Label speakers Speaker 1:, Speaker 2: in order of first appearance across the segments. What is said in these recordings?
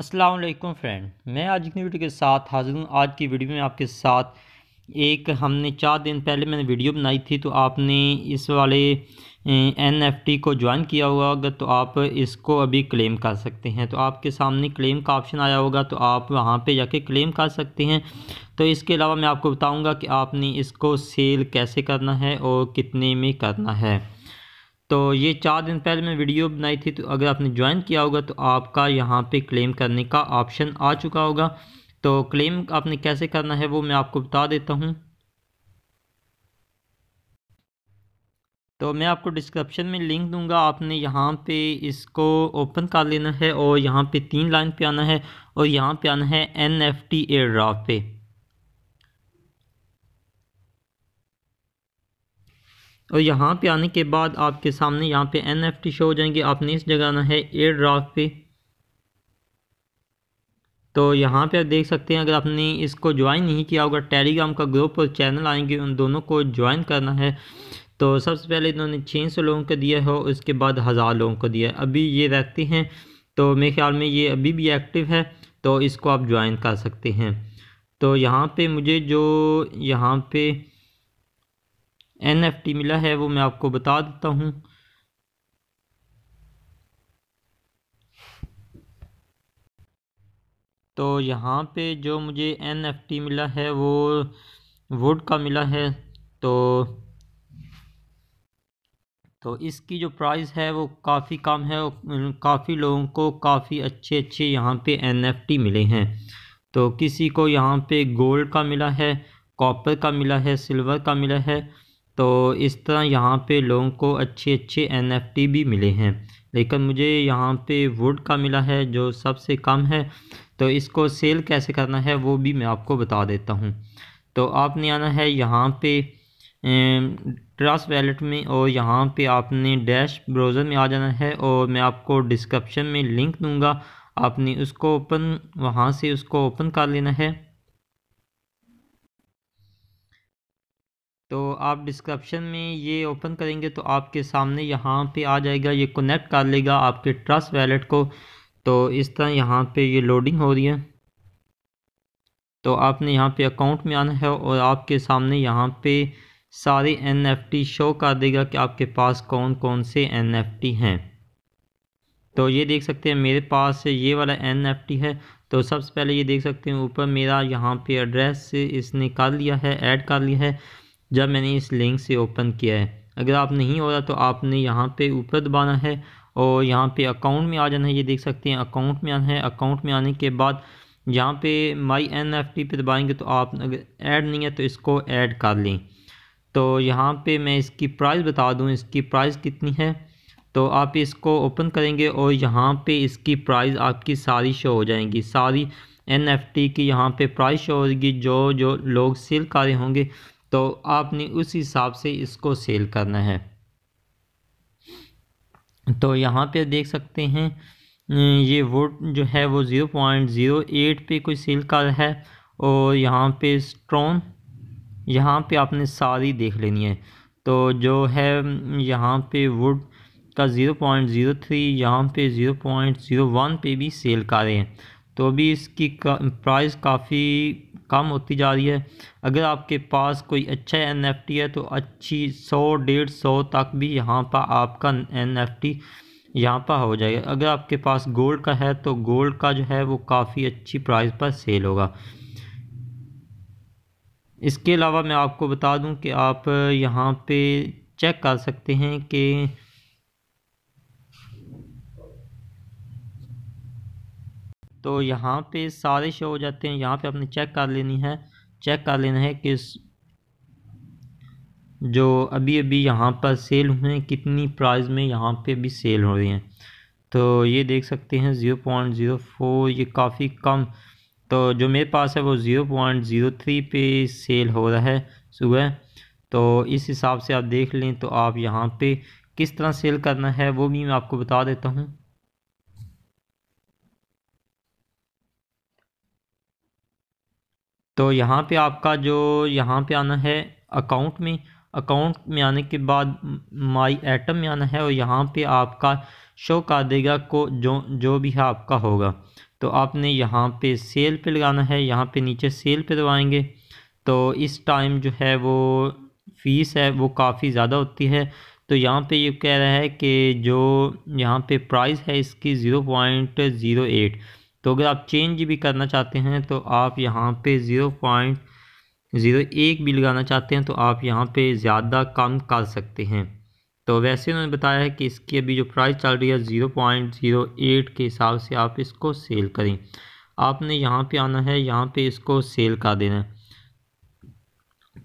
Speaker 1: Aslam friend मैं आज की वीडियो के साथ हाजिर हूँ आज की वीडियो में आपके साथ एक हमने चार दिन पहले मैंने वीडियो बनाई थी तो आपने इस वाले एन एफ टी को ज्वाइन किया हुआ होगा तो आप इसको अभी क्लेम कर सकते हैं तो आपके सामने क्लेम का ऑप्शन आया होगा तो आप वहाँ पे जाके क्लेम कर सकते हैं तो इसके अलावा मैं आपको बताऊँगा कि आपने इसको सेल कैसे करना है और कितने में करना है तो ये चार दिन पहले मैं वीडियो बनाई थी तो अगर आपने ज्वाइन किया होगा तो आपका यहाँ पे क्लेम करने का ऑप्शन आ चुका होगा तो क्लेम आपने कैसे करना है वो मैं आपको बता देता हूँ तो मैं आपको डिस्क्रिप्शन में लिंक दूंगा आपने यहाँ पे इसको ओपन कर लेना है और यहाँ पे तीन लाइन पे आना है और यहाँ पे आना है N F T air draft पे और यहाँ पे आने के बाद आपके सामने यहाँ पे एन एफ टी शो हो जाएंगे आपने इस जगह आना है एयर ड्राफ्ट पे तो यहाँ पे आप देख सकते हैं अगर आपने इसको ज्वाइन नहीं किया होगा टेलीग्राम का ग्रुप और चैनल आएंगे उन दोनों को ज्वाइन करना है तो सबसे पहले इन्होंने छः सौ लोगों को दिया है उसके बाद हज़ार लोगों को दिया है अभी ये रहते हैं तो मेरे ख्याल में ये अभी भी एक्टिव है तो इसको आप ज्वाइन कर सकते हैं तो यहाँ पे मुझे जो यहाँ पे टी मिला है वो मैं आपको बता देता हूँ तो यहाँ पे जो मुझे टी मिला है वो वुड का मिला है तो तो इसकी जो प्राइस है वो काफ़ी कम है काफ़ी लोगों को काफ़ी अच्छे अच्छे यहाँ पे टी मिले हैं तो किसी को यहाँ पे गोल्ड का मिला है कॉपर का मिला है सिल्वर का मिला है तो इस तरह यहाँ पे लोगों को अच्छे अच्छे एन भी मिले हैं लेकिन मुझे यहाँ पे वुड का मिला है जो सबसे कम है तो इसको सेल कैसे करना है वो भी मैं आपको बता देता हूँ तो आपने आना है यहाँ पे ट्रस्ट वैलेट में और यहाँ पे आपने डैश ब्राउज़र में आ जाना है और मैं आपको डिस्क्रिप्शन में लिंक दूँगा आपने उसको ओपन वहाँ से उसको ओपन कर लेना है तो आप डिस्क्रिप्शन में ये ओपन करेंगे तो आपके सामने यहाँ पे आ जाएगा ये कनेक्ट कर लेगा आपके ट्रस्ट वैलेट को तो इस तरह यहाँ पे ये लोडिंग हो रही है तो आपने यहाँ पे अकाउंट में आना है और आपके सामने यहाँ पे सारे एन शो कर देगा कि आपके पास कौन कौन से एन हैं तो ये देख सकते हैं मेरे पास ये वाला एन है तो सबसे पहले ये देख सकते हैं ऊपर मेरा यहाँ पे एड्रेस इसने कर लिया है ऐड कर लिया है जब मैंने इस लिंक से ओपन किया है अगर आप नहीं हो रहा तो आपने यहाँ पे ऊपर दबाना है और यहाँ पे अकाउंट में आ जाना है ये देख सकते हैं अकाउंट में आना है अकाउंट में आने के बाद यहाँ पे माई एन एफ टी पे दबाएंगे तो आप अगर ऐड नहीं है तो इसको ऐड कर लें तो यहाँ पे मैं इसकी प्राइस बता दूँ इसकी प्राइस कितनी है तो आप इसको ओपन करेंगे और यहाँ पर इसकी प्राइस आपकी सारी शो हो जाएंगी सारी एन एफ टी की यहाँ पर प्राइस शो होगी जो जो लोग सेल कर रहे होंगे तो आपने उस हिसाब से इसको सेल करना है तो यहाँ पे देख सकते हैं अं, ये वोट जो है वो ज़ीरो पॉइंट ज़ीरो एट पर कोई सेल कर है और यहाँ पे स्ट्रॉन यहाँ पे आपने सारी देख लेनी है तो जो है अं, यहाँ पे वुड का ज़ीरो पॉइंट ज़ीरो थ्री यहाँ पे ज़ीरो पॉइंट ज़ीरो वन पर भी सेल कर रहे हैं तो अभी इसकी का, प्राइस काफ़ी कम होती जा रही है अगर आपके पास कोई अच्छा एन एफ टी है तो अच्छी सौ डेढ़ सौ तक भी यहाँ पर आपका एन एफ टी यहाँ पर हो जाएगा अगर आपके पास गोल्ड का है तो गोल्ड का जो है वो काफ़ी अच्छी प्राइस पर सेल होगा इसके अलावा मैं आपको बता दूं कि आप यहाँ पे चेक कर सकते हैं कि तो यहाँ पे सारे शो हो जाते हैं यहाँ पे आपने चेक कर लेनी है चेक कर लेना है कि जो अभी अभी यहाँ पर सेल हुए हैं कितनी प्राइस में यहाँ पे भी सेल हो रही हैं तो ये देख सकते हैं ज़ीरो पॉइंट ज़ीरो फोर ये काफ़ी कम तो जो मेरे पास है वो ज़ीरो पॉइंट ज़ीरो थ्री पे सेल हो रहा है सुबह तो इस हिसाब से आप देख लें तो आप यहाँ पे किस तरह सेल करना है वो भी मैं आपको बता देता हूँ तो यहाँ पे आपका जो यहाँ पे आना है अकाउंट में अकाउंट में आने के बाद माई एटम में आना है और यहाँ पे आपका शो कर देगा को जो जो भी है आपका होगा तो आपने यहाँ पे सेल पे लगाना है यहाँ पे नीचे सेल पे दबाएंगे तो इस टाइम जो है वो फीस है वो काफ़ी ज़्यादा होती है तो यहाँ पे ये कह रहा है कि जो यहाँ पे प्राइस है इसकी ज़ीरो पॉइंट ज़ीरो एट तो अगर आप चेंज भी करना चाहते हैं तो आप यहाँ पे ज़ीरो पॉइंट ज़ीरो एक भी लगाना चाहते हैं तो आप यहाँ पे ज़्यादा कम कर सकते हैं तो वैसे उन्होंने बताया है कि इसकी अभी जो प्राइस चल रही है ज़ीरो पॉइंट ज़ीरो एट के हिसाब से आप इसको सेल करें आपने यहाँ पे आना है यहाँ पे इसको सेल कर देना है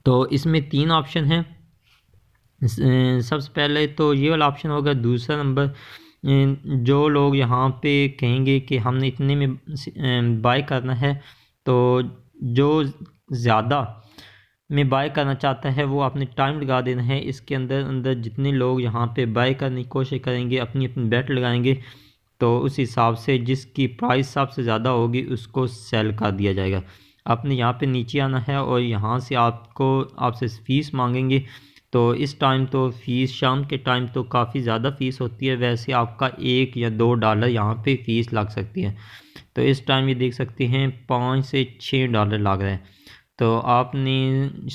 Speaker 1: तो इसमें तीन ऑप्शन हैं सबसे पहले तो ये वाला ऑप्शन होगा दूसरा नंबर जो लोग यहाँ पे कहेंगे कि हमने इतने में बाय करना है तो जो ज़्यादा में बाय करना चाहता है वो अपने टाइम लगा देना है इसके अंदर अंदर जितने लोग यहाँ पे बाय करने की कोशिश करेंगे अपनी अपनी बैट लगाएंगे तो उस हिसाब से जिसकी प्राइस सबसे ज़्यादा होगी उसको सेल कर दिया जाएगा आपने यहाँ पे नीचे आना है और यहाँ से आपको आपसे फ़ीस मांगेंगे तो इस टाइम तो फ़ीस शाम के टाइम तो काफ़ी ज़्यादा फ़ीस होती है वैसे आपका एक या दो डॉलर यहाँ पे फ़ीस लग सकती है तो इस टाइम ये देख सकते हैं पाँच से छः डॉलर लग रहे हैं तो आपने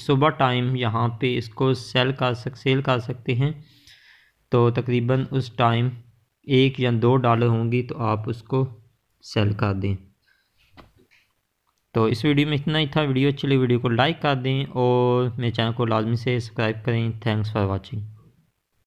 Speaker 1: सुबह टाइम यहाँ पे इसको सेल कर सक सेल कर सकते हैं तो तकरीबन उस टाइम एक या दो डॉलर होंगी तो आप उसको सेल कर दें तो इस वीडियो में इतना ही था वीडियो अच्छी लगी वीडियो को लाइक कर दें और मेरे चैनल को लाजमी से सब्सक्राइब करें थैंक्स फॉर वॉचिंग